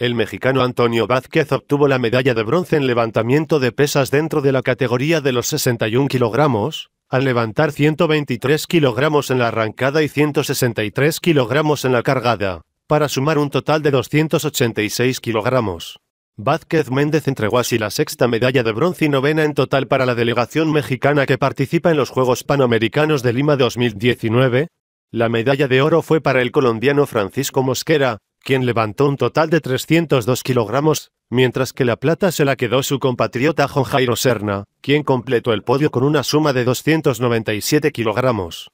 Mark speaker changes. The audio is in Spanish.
Speaker 1: El mexicano Antonio Vázquez obtuvo la medalla de bronce en levantamiento de pesas dentro de la categoría de los 61 kilogramos, al levantar 123 kilogramos en la arrancada y 163 kilogramos en la cargada, para sumar un total de 286 kilogramos. Vázquez Méndez entregó así la sexta medalla de bronce y novena en total para la delegación mexicana que participa en los Juegos Panamericanos de Lima 2019. La medalla de oro fue para el colombiano Francisco Mosquera, quien levantó un total de 302 kilogramos, mientras que la plata se la quedó su compatriota Jon Jairo Serna, quien completó el podio con una suma de 297 kilogramos.